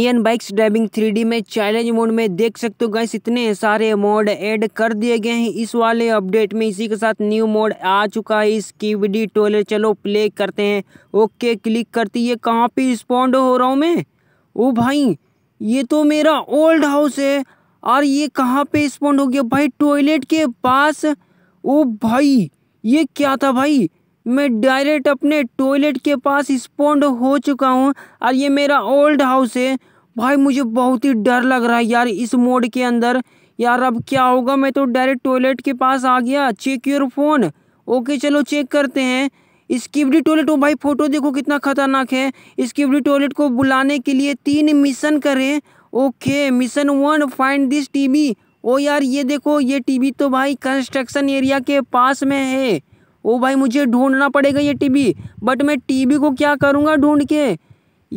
Indian bikes driving three में challenge mode में देख सकते हो गैस इतने सारे मोड ऐड कर दिए गए हैं इस वाले अपडेट में इसी के साथ न्यू मोड आ चुका है इसकी वीडी टोलर चलो प्ले करते हैं ओके क्लिक करती है कहाँ पे रिस्पॉन्ड हो रहा हूँ मैं ओ भाई ये तो मेरा ओल्ड हाउस है और ये कहाँ पे स्पॉन्ड हो गया भाई टॉयलेट के पास ओ भाई ये क्या था भाई मैं डायरेक्ट अपने टॉयलेट के पास स्पॉन्ड हो चुका हूँ और ये मेरा ओल्ड हाउस है भाई मुझे बहुत ही डर लग रहा है यार इस मोड के अंदर यार अब क्या होगा मैं तो डायरेक्ट टॉयलेट के पास आ गया चेक योर फोन ओके चलो चेक करते हैं स्किबली टॉयलेट ओ भाई फ़ोटो देखो कितना खतरनाक है स्किबली टॉयलेट को बुलाने के लिए तीन मिशन करें okay mission one find this TV ओ यार ये देखो ये टीवी तो भाई कंस्ट्रक्शन एरिया के पास में है ओ भाई मुझे ढूंढना पड़ेगा ये टीवी बट मैं टीवी को क्या करूँगा ढूंढ के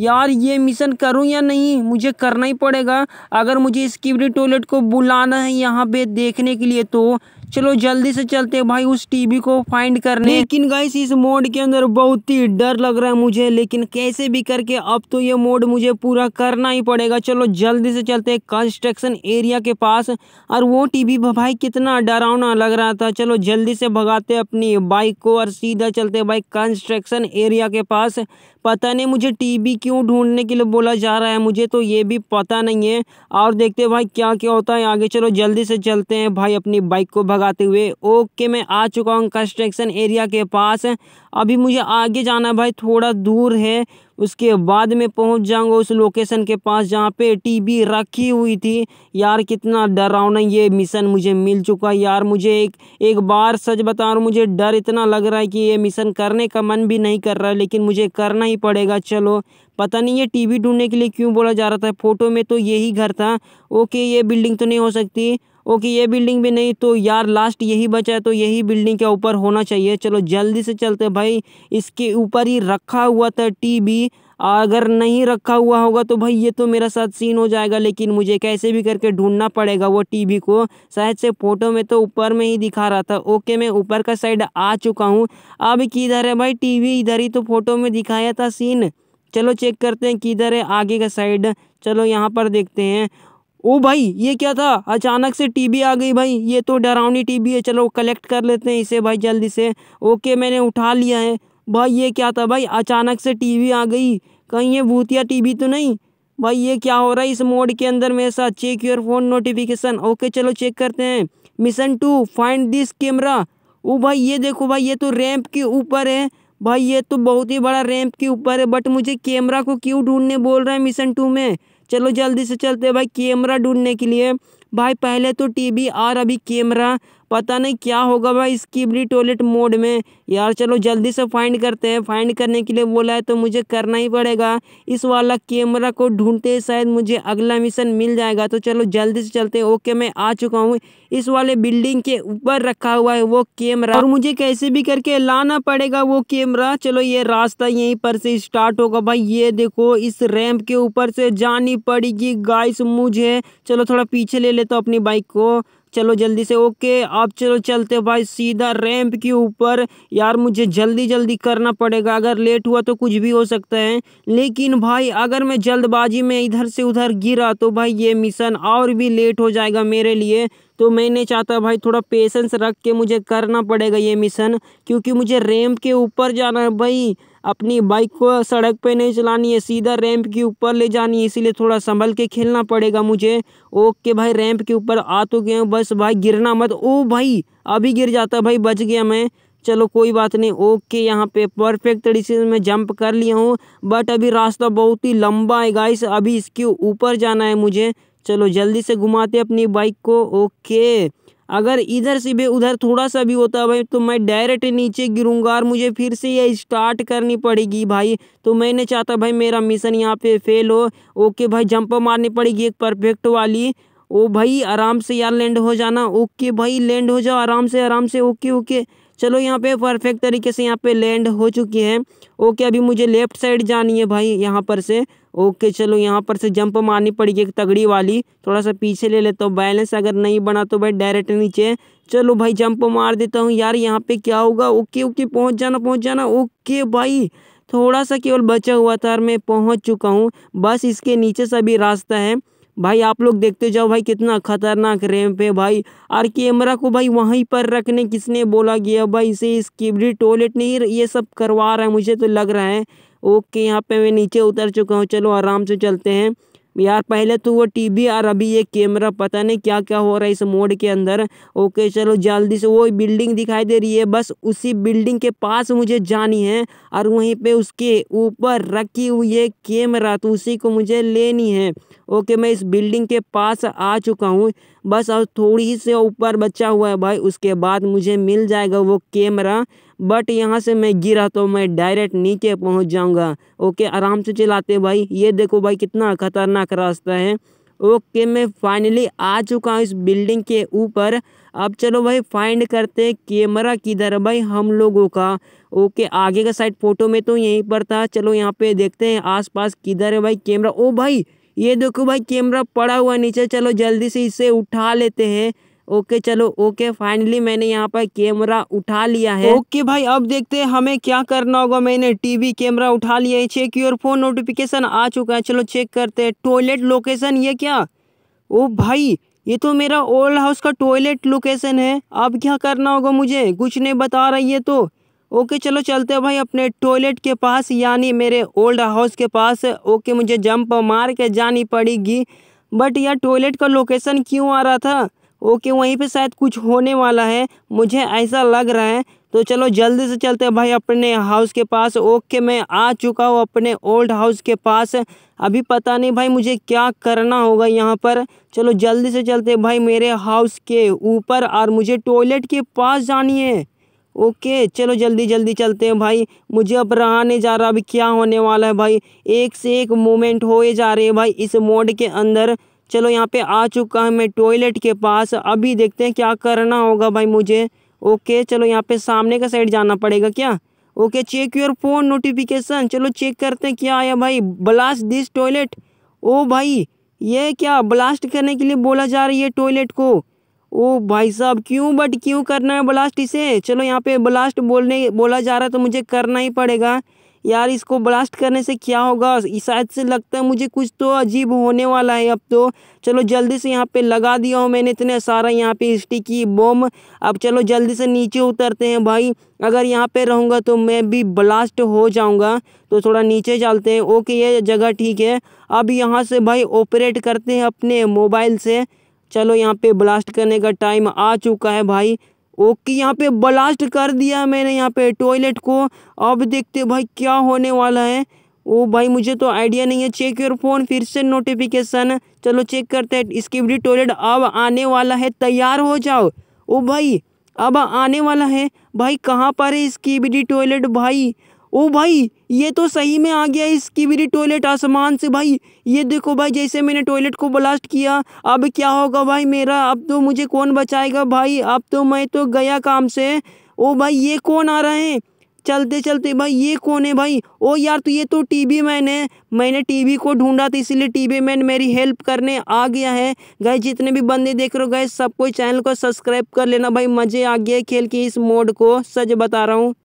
यार ये मिशन करूं या नहीं मुझे करना ही पड़ेगा अगर मुझे स्कीबरी टॉयलेट को बुलाना है यहाँ पे देखने के लिए तो चलो जल्दी से चलते हैं भाई उस टीवी को फाइंड करने लेकिन गाइस इस मोड के अंदर बहुत ही डर लग रहा है मुझे लेकिन कैसे भी करके अब तो ये मोड मुझे पूरा करना ही पड़ेगा चलो जल्दी से चलते हैं कंस्ट्रक्शन एरिया के पास और वो टीवी भाई कितना डरावना लग रहा था चलो जल्दी से भगाते अपनी बाइक को और सीधा चलते भाई कंस्ट्रक्शन एरिया के पास पता नहीं मुझे टीवी क्यों ढूंढने के लिए बोला जा रहा है मुझे तो ये भी पता नहीं है और देखते भाई क्या क्या होता है आगे चलो जल्दी से चलते हैं भाई अपनी बाइक को भगा लगाते हुए ओके मैं आ चुका हूँ कंस्ट्रक्शन एरिया के पास अभी मुझे आगे जाना भाई थोड़ा दूर है उसके बाद में पहुंच जाऊंगा उस लोकेशन के पास जहाँ पे टीवी रखी हुई थी यार कितना डरावना ये मिशन मुझे मिल चुका यार मुझे एक एक बार सच बता रहा मुझे डर इतना लग रहा है कि ये मिशन करने का मन भी नहीं कर रहा लेकिन मुझे करना ही पड़ेगा चलो पता नहीं ये टीवी ढूंढने के लिए क्यों बोला जा रहा था फोटो में तो यही घर था ओके ये बिल्डिंग तो नहीं हो सकती ओके ये बिल्डिंग भी नहीं तो यार लास्ट यही बचा है तो यही बिल्डिंग के ऊपर होना चाहिए चलो जल्दी से चलते भाई इसके ऊपर ही रखा हुआ था टी अगर नहीं रखा हुआ होगा तो भाई ये तो मेरा साथ सीन हो जाएगा लेकिन मुझे कैसे भी करके ढूंढना पड़ेगा वो टीवी को शायद से फोटो में तो ऊपर में ही दिखा रहा था ओके मैं ऊपर का साइड आ चुका हूँ अब किधर है भाई टीवी इधर ही तो फोटो में दिखाया था सीन चलो चेक करते हैं किधर है आगे का साइड चलो यहाँ पर देखते हैं ओ भाई ये क्या था अचानक से टीबी आ गई भाई ये तो डरावनी टीबी है चलो कलेक्ट कर लेते हैं इसे भाई जल्दी से ओके मैंने उठा लिया है भाई ये क्या था भाई अचानक से टीबी आ गई कहीं ये भूतिया टीबी तो नहीं भाई ये क्या हो रहा है इस मोड के अंदर मेरे साथ check your phone notification okay चलो चेक करते हैं mission two find this camera ओ भाई ये देखो भाई ये तो रैंप के ऊपर है भाई ये तो बहुत ही बड़ा रैंप के ऊपर है बट मुझे कैमरा को क्यों ढूंढने बोल रहा है मिशन टू में चलो जल्दी से चलते हैं भाई कैमरा ढूंढने के लिए भाई पहले तो टीवी और अभी कैमरा पता नहीं क्या होगा भाई इसकी भी टॉयलेट मोड में यार चलो जल्दी से फाइंड करते हैं फाइंड करने के लिए बोला है तो मुझे करना ही पड़ेगा इस वाला कैमरा को ढूंढते शायद मुझे अगला मिशन मिल जाएगा तो चलो जल्दी से चलते हैं ओके मैं आ चुका हूँ इस वाले बिल्डिंग के ऊपर रखा हुआ है वो कैमरा और मुझे कैसे भी करके लाना पड़ेगा वो कैमरा चलो ये रास्ता यहीं पर से स्टार्ट होगा भाई ये देखो इस रैम्प के ऊपर से जानी पड़ेगी गाइस मुझे चलो थोड़ा पीछे ले लेते पहले तो अपनी बाइक को चलो जल्दी से ओके आप चलो चलते भाई सीधा रैंप के ऊपर यार मुझे जल्दी जल्दी करना पड़ेगा अगर लेट हुआ तो कुछ भी हो सकता है लेकिन भाई अगर मैं जल्दबाजी में इधर से उधर गिरा तो भाई ये मिशन और भी लेट हो जाएगा मेरे लिए तो मैंने चाहता भाई थोड़ा पेशेंस रख के मुझे करना पड़ेगा ये मिशन क्योंकि मुझे रैम्प के ऊपर जाना है भाई अपनी बाइक को सड़क पे नहीं चलानी है सीधा रैंप के ऊपर ले जानी है इसीलिए थोड़ा संभल के खेलना पड़ेगा मुझे ओके भाई रैंप के ऊपर आ तो गए बस भाई गिरना मत ओ भाई अभी गिर जाता भाई बच गया मैं चलो कोई बात नहीं ओके यहाँ पे परफेक्ट तरीके से मैं जंप कर लिया हूँ बट अभी रास्ता बहुत ही लंबा है गाइस अभी इसके ऊपर जाना है मुझे चलो जल्दी से घुमाते अपनी बाइक को ओके अगर इधर से भी उधर थोड़ा सा भी होता भाई तो मैं डायरेक्ट नीचे गिरूंगा और मुझे फिर से ये स्टार्ट करनी पड़ेगी भाई तो मैंने चाहता भाई मेरा मिशन यहाँ पे फेल हो ओके भाई जंप मारनी पड़ेगी एक परफेक्ट वाली ओ भाई आराम से यार लैंड हो जाना ओके भाई लैंड हो जाओ आराम से आराम से ओके ओके चलो यहाँ पे परफेक्ट तरीके से यहाँ पे लैंड हो चुकी है ओके अभी मुझे लेफ्ट साइड जानी है भाई यहाँ पर से ओके चलो यहाँ पर से जंप मारनी पड़ेगी एक तगड़ी वाली थोड़ा सा पीछे ले लेता हूँ बैलेंस अगर नहीं बना तो भाई डायरेक्ट नीचे चलो भाई जंप मार देता हूँ यार यहाँ पे क्या होगा ओके ओके पहुँच जाना पहुँच जाना ओके भाई थोड़ा सा केवल बचा हुआ था और मैं पहुँच चुका हूँ बस इसके नीचे सभी रास्ता है भाई आप लोग देखते जाओ भाई कितना खतरनाक रैम्प है भाई और कैमरा को भाई वहीं पर रखने किसने बोला गया भाई इसे इसकी भी टॉयलेट नहीं ये सब करवा रहा है मुझे तो लग रहा है ओके यहाँ पे मैं नीचे उतर चुका हूँ चलो आराम से चलते हैं यार पहले तो वो टीवी और अभी ये कैमरा पता नहीं क्या क्या हो रहा है इस मोड के अंदर ओके चलो जल्दी से वो बिल्डिंग दिखाई दे रही है बस उसी बिल्डिंग के पास मुझे जानी है और वहीं पे उसके ऊपर रखी हुई है कैमरा तो उसी को मुझे लेनी है ओके मैं इस बिल्डिंग के पास आ चुका हूँ बस और थोड़ी ही से ऊपर बचा हुआ है भाई उसके बाद मुझे मिल जाएगा वो कैमरा बट यहाँ से मैं गिरा तो मैं डायरेक्ट नीचे पहुँच जाऊँगा ओके आराम से चलाते भाई ये देखो भाई कितना खतरनाक रास्ता है ओके मैं फाइनली आ चुका हूँ इस बिल्डिंग के ऊपर अब चलो भाई फाइंड करते हैं कैमरा किधर है भाई हम लोगों का ओके आगे का साइड फोटो में तो यहीं पर था चलो यहाँ पे देखते हैं आसपास किधर है भाई कैमरा ओ भाई ये देखो भाई कैमरा पड़ा हुआ नीचे चलो जल्दी से इसे उठा लेते हैं ओके चलो ओके फाइनली मैंने यहाँ पर कैमरा उठा लिया है ओके भाई अब देखते हैं हमें क्या करना होगा मैंने टीवी कैमरा उठा लिया है चेक योर फोन नोटिफिकेशन आ चुका है चलो चेक करते हैं टॉयलेट लोकेशन ये क्या ओ भाई ये तो मेरा ओल्ड हाउस का टॉयलेट लोकेशन है अब क्या करना होगा मुझे कुछ नहीं बता रही है तो ओके चलो चलते भाई अपने टॉयलेट के पास यानी मेरे ओल्ड हाउस के पास ओके मुझे जंप मार के जानी पड़ेगी बट यह टॉयलेट का लोकेशन क्यों आ रहा था ओके वहीं पे शायद कुछ होने वाला है मुझे ऐसा लग रहा है तो चलो जल्दी से चलते हैं भाई अपने हाउस के पास ओके मैं आ चुका हूँ अपने ओल्ड हाउस के पास अभी पता नहीं भाई मुझे क्या करना होगा यहाँ पर चलो जल्दी से चलते भाई मेरे हाउस के ऊपर और मुझे टॉयलेट के पास जानी है ओके चलो जल्दी जल्दी चलते हैं भाई मुझे अब रहा नहीं जा रहा अभी क्या होने वाला है भाई एक से एक मोमेंट होए जा रहे हैं भाई इस मोड के अंदर चलो यहाँ पे आ चुका है मैं टॉयलेट के पास अभी देखते हैं क्या करना होगा भाई मुझे ओके चलो यहाँ पे सामने का साइड जाना पड़ेगा क्या okay check your phone notification चलो चेक करते हैं क्या आया भाई ब्लास्ट दिस टॉयलेट ओ भाई ये क्या ब्लास्ट करने के लिए बोला जा रही है टॉयलेट को ओ भाई साहब क्यों बट क्यों करना है ब्लास्ट इसे चलो यहाँ पे ब्लास्ट बोलने बोला जा रहा है तो मुझे करना ही पड़ेगा यार इसको ब्लास्ट करने से क्या होगा शायद से लगता है मुझे कुछ तो अजीब होने वाला है अब तो चलो जल्दी से यहाँ पे लगा दिया हूँ मैंने इतने सारा यहाँ पे स्टिकी बम अब चलो जल्दी से नीचे उतरते हैं भाई अगर यहाँ पे रहूँगा तो मैं भी ब्लास्ट हो जाऊँगा तो थोड़ा नीचे चलते हैं ओके ये जगह ठीक है अब यहाँ से भाई ऑपरेट करते हैं अपने मोबाइल से चलो यहाँ पे ब्लास्ट करने का टाइम आ चुका है भाई ओके यहाँ पे ब्लास्ट कर दिया मैंने यहाँ पे टॉयलेट को अब देखते भाई क्या होने वाला है ओ भाई मुझे तो आइडिया नहीं है चेक योर फोन फिर से नोटिफिकेशन चलो चेक करते हैं इसकी भी टॉयलेट अब आने वाला है तैयार हो जाओ ओ भाई अब आने वाला है भाई कहाँ पर है इसकी बी टॉयलेट भाई ओ भाई ये तो सही में आ गया इसकी मेरी टॉयलेट आसमान से भाई ये देखो भाई जैसे मैंने टॉयलेट को ब्लास्ट किया अब क्या होगा भाई मेरा अब तो मुझे कौन बचाएगा भाई अब तो मैं तो गया काम से ओ भाई ये कौन आ रहे हैं चलते चलते भाई ये कौन है भाई ओ यार तो ये तो टीवी मैन है मैंने टीवी को ढूंढा था इसीलिए टीवी मैन मेरी हेल्प करने आ गया है गए जितने भी बंदे देख रहे हो गए सबको चैनल को सब्सक्राइब कर लेना भाई मज़े आ गए खेल के इस मोड को सच बता रहा हूँ